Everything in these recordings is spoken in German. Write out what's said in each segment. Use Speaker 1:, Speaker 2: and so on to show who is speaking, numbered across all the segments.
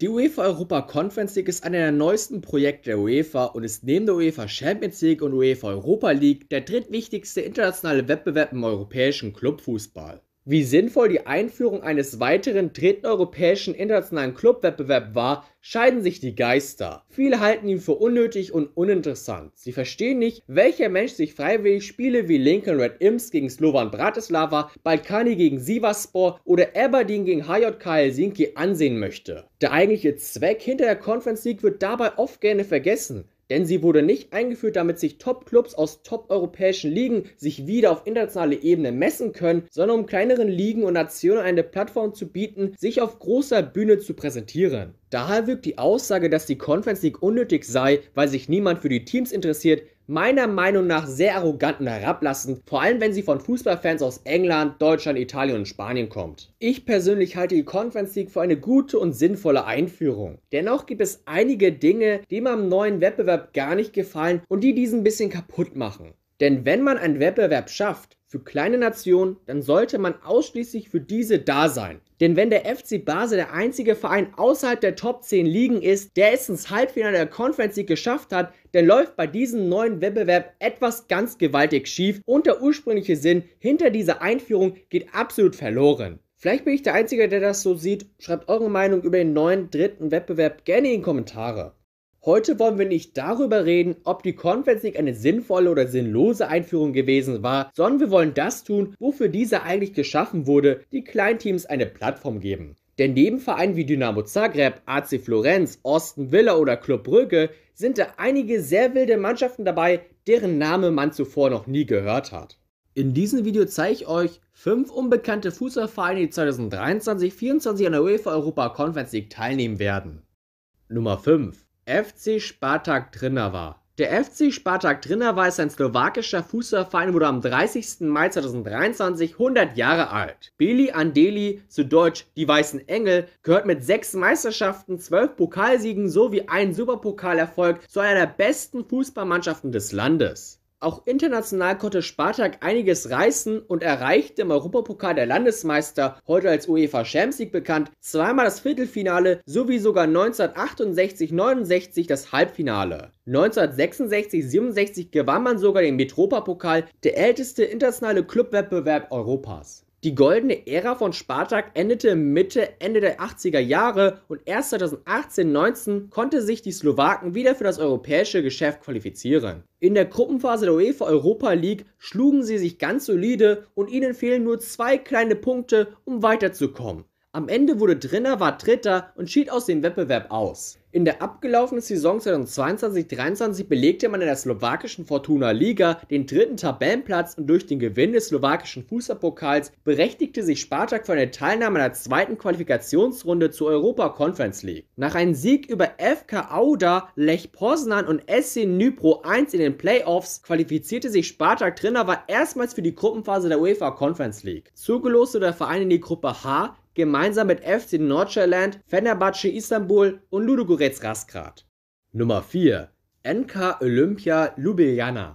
Speaker 1: Die UEFA Europa Conference League ist einer der neuesten Projekte der UEFA und ist neben der UEFA Champions League und UEFA Europa League der drittwichtigste internationale Wettbewerb im europäischen Clubfußball. Wie sinnvoll die Einführung eines weiteren dritten europäischen internationalen Clubwettbewerbs war, scheiden sich die Geister. Viele halten ihn für unnötig und uninteressant. Sie verstehen nicht, welcher Mensch sich freiwillig Spiele wie Lincoln Red Imps gegen Slovan Bratislava, Balkani gegen Sivaspor oder Aberdeen gegen HJK Helsinki ansehen möchte. Der eigentliche Zweck hinter der Conference League wird dabei oft gerne vergessen. Denn sie wurde nicht eingeführt, damit sich Top-Clubs aus top-europäischen Ligen sich wieder auf internationaler Ebene messen können, sondern um kleineren Ligen und Nationen eine Plattform zu bieten, sich auf großer Bühne zu präsentieren. Daher wirkt die Aussage, dass die Conference League unnötig sei, weil sich niemand für die Teams interessiert, meiner Meinung nach sehr arrogant und herablassend, vor allem wenn sie von Fußballfans aus England, Deutschland, Italien und Spanien kommt. Ich persönlich halte die Conference League für eine gute und sinnvolle Einführung. Dennoch gibt es einige Dinge, die mir am neuen Wettbewerb gar nicht gefallen und die diesen ein bisschen kaputt machen. Denn wenn man einen Wettbewerb schafft, für kleine Nationen, dann sollte man ausschließlich für diese da sein. Denn wenn der FC Basel der einzige Verein außerhalb der Top 10 Ligen ist, der es ins Halbfinale der Conference League geschafft hat, dann läuft bei diesem neuen Wettbewerb etwas ganz gewaltig schief und der ursprüngliche Sinn hinter dieser Einführung geht absolut verloren. Vielleicht bin ich der Einzige, der das so sieht. Schreibt eure Meinung über den neuen dritten Wettbewerb gerne in die Kommentare. Heute wollen wir nicht darüber reden, ob die Conference League eine sinnvolle oder sinnlose Einführung gewesen war, sondern wir wollen das tun, wofür diese eigentlich geschaffen wurde, die Kleinteams eine Plattform geben. Denn neben Vereinen wie Dynamo Zagreb, AC Florenz, Osten Villa oder Club Brügge sind da einige sehr wilde Mannschaften dabei, deren Name man zuvor noch nie gehört hat. In diesem Video zeige ich euch 5 unbekannte Fußballvereine, die 2023 2024 an der UEFA Europa Conference League teilnehmen werden. Nummer 5 FC Spartak Trnava. Der FC Spartak Trnava ist ein slowakischer Fußballverein, und wurde am 30. Mai 2023 100 Jahre alt. Beli Andeli, zu Deutsch die Weißen Engel, gehört mit sechs Meisterschaften, zwölf Pokalsiegen sowie einem Superpokalerfolg zu einer der besten Fußballmannschaften des Landes. Auch international konnte Spartak einiges reißen und erreichte im Europapokal der Landesmeister, heute als UEFA Champions League bekannt, zweimal das Viertelfinale sowie sogar 1968-69 das Halbfinale. 1966-67 gewann man sogar den Metropapokal, der älteste internationale Clubwettbewerb Europas. Die goldene Ära von Spartak endete Mitte, Ende der 80er Jahre und erst 2018-19 konnte sich die Slowaken wieder für das europäische Geschäft qualifizieren. In der Gruppenphase der UEFA Europa League schlugen sie sich ganz solide und ihnen fehlen nur zwei kleine Punkte, um weiterzukommen. Am Ende wurde Drinner war Dritter und schied aus dem Wettbewerb aus. In der abgelaufenen Saison 2022-23 belegte man in der slowakischen Fortuna Liga den dritten Tabellenplatz und durch den Gewinn des slowakischen Fußballpokals berechtigte sich Spartak für eine Teilnahme an der zweiten Qualifikationsrunde zur Europa Conference League. Nach einem Sieg über FK Auda, Lech Poznan und SC Nypro 1 in den Playoffs qualifizierte sich Spartak Trinner erstmals für die Gruppenphase der UEFA Conference League. Zugelost wurde der Verein in die Gruppe H, gemeinsam mit FC Nordsjælland, Fenerbahce Istanbul und Ludogorets Raskrat. Nummer 4 NK Olympia Ljubljana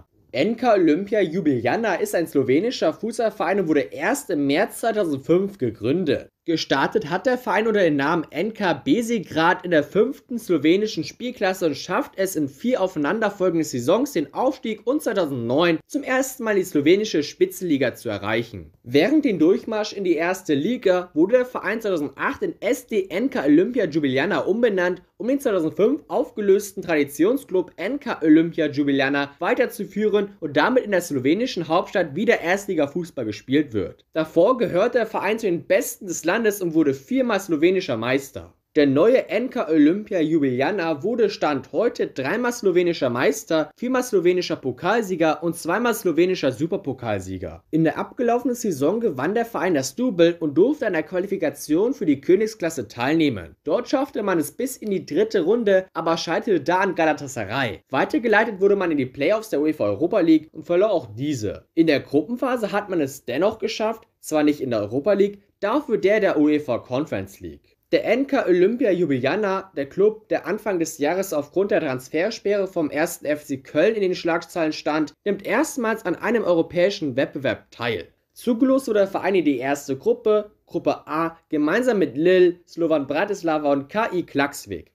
Speaker 1: NK Olympia Ljubljana ist ein slowenischer Fußballverein und wurde erst im März 2005 gegründet. Gestartet hat der Verein unter dem Namen NK Bezigrad in der fünften slowenischen Spielklasse und schafft es in vier aufeinanderfolgenden Saisons den Aufstieg und 2009 zum ersten Mal die slowenische Spitzenliga zu erreichen. Während den Durchmarsch in die erste Liga wurde der Verein 2008 in SD NK Olympia Jubiliana umbenannt um den 2005 aufgelösten Traditionsclub NK Olympia Jubiläna weiterzuführen und damit in der slowenischen Hauptstadt wieder Erstliga-Fußball gespielt wird. Davor gehörte der Verein zu den besten des Landes und wurde viermal slowenischer Meister. Der neue NK Olympia Jubiljana wurde Stand heute dreimal slowenischer Meister, viermal slowenischer Pokalsieger und zweimal slowenischer Superpokalsieger. In der abgelaufenen Saison gewann der Verein das Double und durfte an der Qualifikation für die Königsklasse teilnehmen. Dort schaffte man es bis in die dritte Runde, aber scheiterte da an Galatasaray. Weitergeleitet wurde man in die Playoffs der UEFA Europa League und verlor auch diese. In der Gruppenphase hat man es dennoch geschafft, zwar nicht in der Europa League, dafür der der UEFA Conference League. Der NK Olympia Ljubljana, der Club, der Anfang des Jahres aufgrund der Transfersperre vom 1. FC Köln in den Schlagzeilen stand, nimmt erstmals an einem europäischen Wettbewerb teil. Zugelost wurde der Verein in die erste Gruppe, Gruppe A, gemeinsam mit Lille, Slovan Bratislava und KI Klaxvik.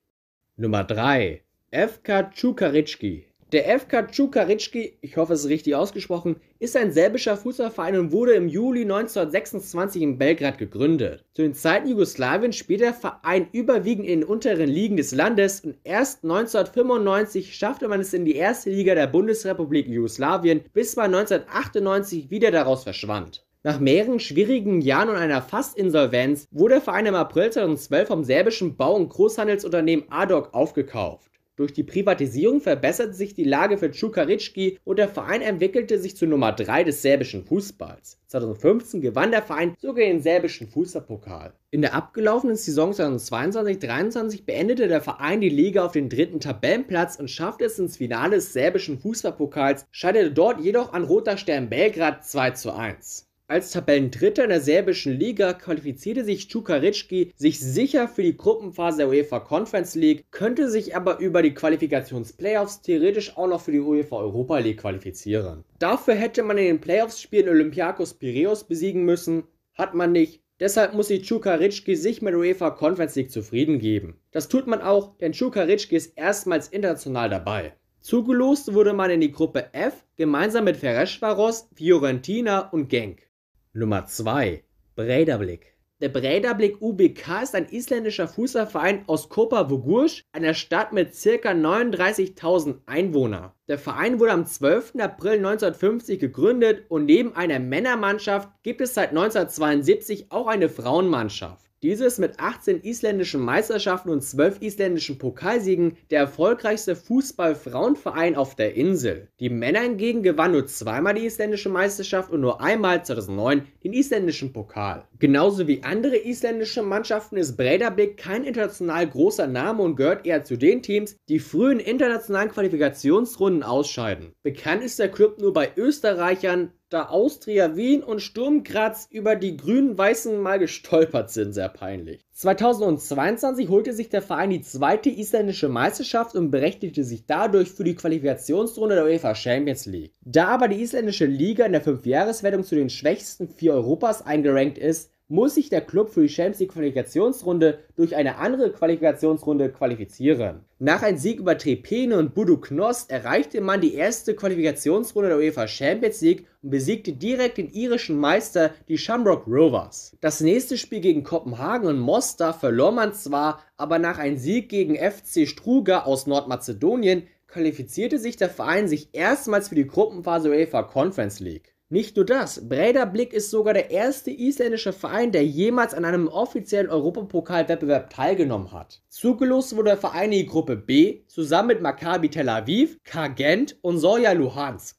Speaker 1: Nummer 3 FK Čukaritski der FK Čukaritski, ich hoffe es ist richtig ausgesprochen, ist ein serbischer Fußballverein und wurde im Juli 1926 in Belgrad gegründet. Zu den Zeiten Jugoslawiens spielte der Verein überwiegend in den unteren Ligen des Landes und erst 1995 schaffte man es in die erste Liga der Bundesrepublik Jugoslawien, bis man 1998 wieder daraus verschwand. Nach mehreren schwierigen Jahren und einer Fastinsolvenz wurde der Verein im April 2012 vom serbischen Bau- und Großhandelsunternehmen ADOC aufgekauft. Durch die Privatisierung verbesserte sich die Lage für Czukariczki und der Verein entwickelte sich zur Nummer 3 des serbischen Fußballs. 2015 gewann der Verein sogar den serbischen Fußballpokal. In der abgelaufenen Saison 2022-23 beendete der Verein die Liga auf den dritten Tabellenplatz und schaffte es ins Finale des serbischen Fußballpokals, scheiterte dort jedoch an Roter Stern Belgrad 2 zu 1. Als Tabellendritter in der serbischen Liga qualifizierte sich Čukarički sich sicher für die Gruppenphase der UEFA Conference League, könnte sich aber über die Qualifikationsplayoffs theoretisch auch noch für die UEFA Europa League qualifizieren. Dafür hätte man in den Playoffs-Spielen Olympiakos Piraeus besiegen müssen, hat man nicht. Deshalb muss sich Čukarički sich mit der UEFA Conference League zufrieden geben. Das tut man auch, denn Čukarički ist erstmals international dabei. Zugelost wurde man in die Gruppe F gemeinsam mit Ferencvaros, Fiorentina und Genk. Nummer 2. Breidablick. Der Breidablick UBK ist ein isländischer Fußballverein aus Kópavogur, einer Stadt mit ca. 39.000 Einwohnern. Der Verein wurde am 12. April 1950 gegründet und neben einer Männermannschaft gibt es seit 1972 auch eine Frauenmannschaft. Dieses mit 18 isländischen Meisterschaften und 12 isländischen Pokalsiegen der erfolgreichste Fußball-Frauenverein auf der Insel. Die Männer hingegen gewannen nur zweimal die isländische Meisterschaft und nur einmal 2009 den isländischen Pokal. Genauso wie andere isländische Mannschaften ist Breiðablik kein international großer Name und gehört eher zu den Teams, die früh in internationalen Qualifikationsrunden ausscheiden. Bekannt ist der Club nur bei Österreichern, da Austria Wien und Sturm Graz über die Grünen-Weißen mal gestolpert sind. Sehr peinlich. 2022 holte sich der Verein die zweite isländische Meisterschaft und berechtigte sich dadurch für die Qualifikationsrunde der UEFA Champions League. Da aber die isländische Liga in der Fünfjahreswertung zu den schwächsten vier Europas eingerankt ist, muss sich der Club für die Champions League Qualifikationsrunde durch eine andere Qualifikationsrunde qualifizieren. Nach einem Sieg über Trepene und Budu Knoss erreichte man die erste Qualifikationsrunde der UEFA Champions League und besiegte direkt den irischen Meister, die Shamrock Rovers. Das nächste Spiel gegen Kopenhagen und Mostar verlor man zwar, aber nach einem Sieg gegen FC Struga aus Nordmazedonien qualifizierte sich der Verein sich erstmals für die Gruppenphase UEFA Conference League. Nicht nur das, Breidablick ist sogar der erste isländische Verein, der jemals an einem offiziellen Europapokalwettbewerb teilgenommen hat. Zugelost wurde der Verein in die Gruppe B zusammen mit Maccabi Tel Aviv, Kargent und Soja Luhansk.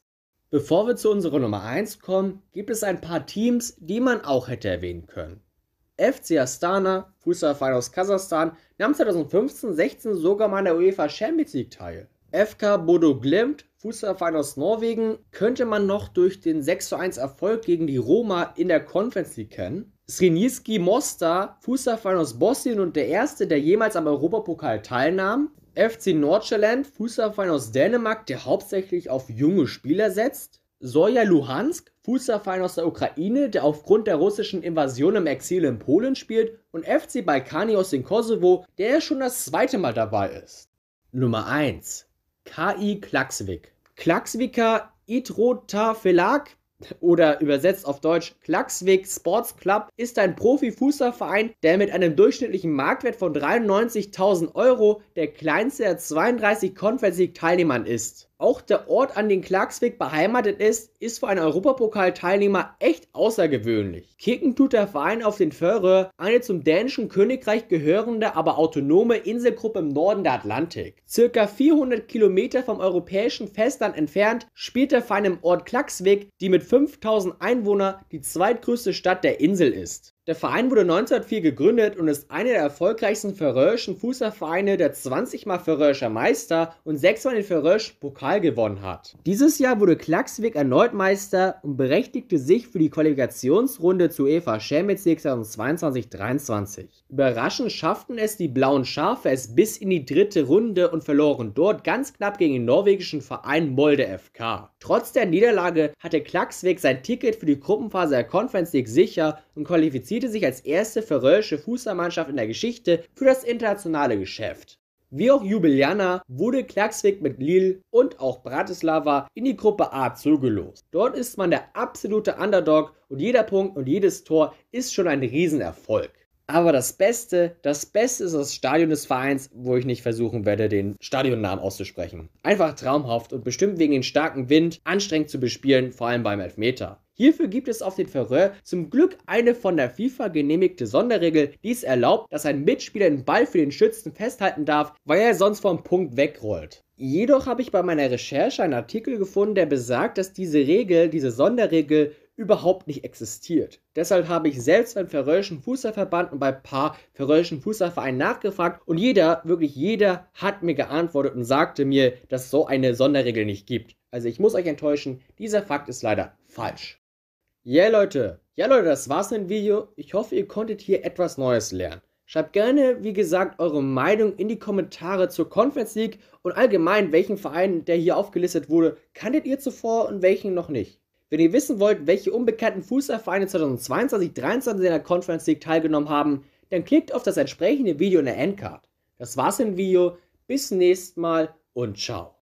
Speaker 1: Bevor wir zu unserer Nummer 1 kommen, gibt es ein paar Teams, die man auch hätte erwähnen können. FC Astana, Fußballverein aus Kasachstan, nahm 2015-16 sogar mal an der UEFA Champions League teil. FK Bodo Glimt, Fußballverein aus Norwegen, könnte man noch durch den 6:1 Erfolg gegen die Roma in der Conference League kennen. Srinjski Mostar, Fußballverein aus Bosnien und der erste, der jemals am Europapokal teilnahm. FC Nordschaland, Fußballverein aus Dänemark, der hauptsächlich auf junge Spieler setzt. Soja Luhansk, Fußballverein aus der Ukraine, der aufgrund der russischen Invasion im Exil in Polen spielt. Und FC Balkani aus dem Kosovo, der schon das zweite Mal dabei ist. Nummer 1. K.I. Klaxvik. Klaxviker Klaksviker Verlag oder übersetzt auf Deutsch Klaxvik Sports Club ist ein Profifußballverein, der mit einem durchschnittlichen Marktwert von 93.000 Euro der kleinste der 32 Conference League Teilnehmern ist auch der Ort, an dem Clarksweg beheimatet ist, ist für einen Europapokal-Teilnehmer echt außergewöhnlich. Kicken tut der Verein auf den Föhre, eine zum dänischen Königreich gehörende, aber autonome Inselgruppe im Norden der Atlantik. Circa 400 Kilometer vom europäischen Festland entfernt spielt der Verein im Ort Klaxvik, die mit 5000 Einwohnern die zweitgrößte Stadt der Insel ist. Der Verein wurde 1904 gegründet und ist einer der erfolgreichsten färöischen Fußballvereine, der 20 Mal färöischer Meister und 6 Mal den färöischen Pokal gewonnen hat. Dieses Jahr wurde Klaksvik erneut Meister und berechtigte sich für die Qualifikationsrunde zu UEFA Champions League 2022-23. Überraschend schafften es die blauen Schafe es bis in die dritte Runde und verloren dort ganz knapp gegen den norwegischen Verein Molde FK. Trotz der Niederlage hatte Klaksvik sein Ticket für die Gruppenphase der Conference League sicher und qualifizierte sich als erste färöische Fußballmannschaft in der Geschichte für das internationale Geschäft. Wie auch Jubiliana wurde Klaksvik mit Lille und auch Bratislava in die Gruppe A zugelost. Dort ist man der absolute Underdog und jeder Punkt und jedes Tor ist schon ein Riesenerfolg. Aber das Beste, das Beste ist das Stadion des Vereins, wo ich nicht versuchen werde, den Stadionnamen auszusprechen. Einfach traumhaft und bestimmt wegen dem starken Wind anstrengend zu bespielen, vor allem beim Elfmeter. Hierfür gibt es auf den Färöer zum Glück eine von der FIFA genehmigte Sonderregel, die es erlaubt, dass ein Mitspieler den Ball für den Schützen festhalten darf, weil er sonst vom Punkt wegrollt. Jedoch habe ich bei meiner Recherche einen Artikel gefunden, der besagt, dass diese Regel, diese Sonderregel überhaupt nicht existiert. Deshalb habe ich selbst beim Färöischen Fußballverband und bei ein paar Färöischen Fußballvereinen nachgefragt und jeder, wirklich jeder, hat mir geantwortet und sagte mir, dass es so eine Sonderregel nicht gibt. Also ich muss euch enttäuschen, dieser Fakt ist leider falsch. Ja yeah, Leute, ja Leute, das war's mit dem Video. Ich hoffe, ihr konntet hier etwas Neues lernen. Schreibt gerne, wie gesagt, eure Meinung in die Kommentare zur Conference League und allgemein, welchen Verein, der hier aufgelistet wurde, kanntet ihr zuvor und welchen noch nicht. Wenn ihr wissen wollt, welche unbekannten Fußballvereine 2022, 2023 in der Conference League teilgenommen haben, dann klickt auf das entsprechende Video in der Endcard. Das war's im Video, bis zum nächsten Mal und ciao.